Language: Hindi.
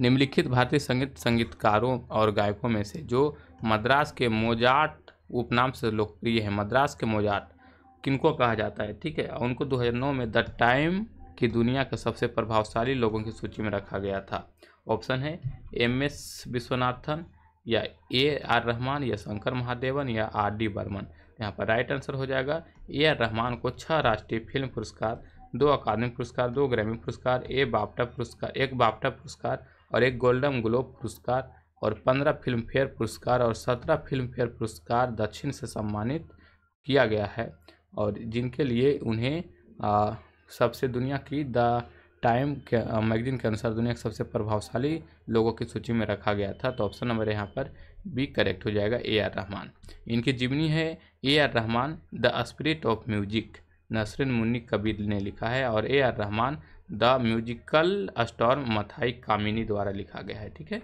निम्नलिखित भारतीय संगीत संगीतकारों और गायकों में से जो मद्रास के मोजाट उपनाम से लोकप्रिय है मद्रास के मोजाट किनको कहा जाता है ठीक है उनको 2009 में द टाइम की दुनिया के सबसे प्रभावशाली लोगों की सूची में रखा गया था ऑप्शन है एम एस विश्वनाथन या ए आर रहमान या शंकर महादेवन या आर डी बर्मन यहाँ पर राइट आंसर हो जाएगा ए आर रहमान को छह राष्ट्रीय फिल्म पुरस्कार दो अकादमी पुरस्कार दो ग्रैमी पुरस्कार एक बापटा पुरस्कार एक बापटा पुरस्कार और एक गोल्डन ग्लोब पुरस्कार और पंद्रह फिल्मफेयर पुरस्कार और सत्रह फिल्मफेयर पुरस्कार दक्षिण से सम्मानित किया गया है और जिनके लिए उन्हें आ, सबसे दुनिया की द टाइम मैगजीन के अनुसार दुनिया के सबसे प्रभावशाली लोगों की सूची में रखा गया था तो ऑप्शन नंबर यहाँ पर बी करेक्ट हो जाएगा ए आर रहमान इनकी जीवनी है A R Rahman the spirit of music Nasreen Munni Kabir ने लिखा है और A R Rahman the musical storm Mathai Kamini द्वारा लिखा गया है ठीक है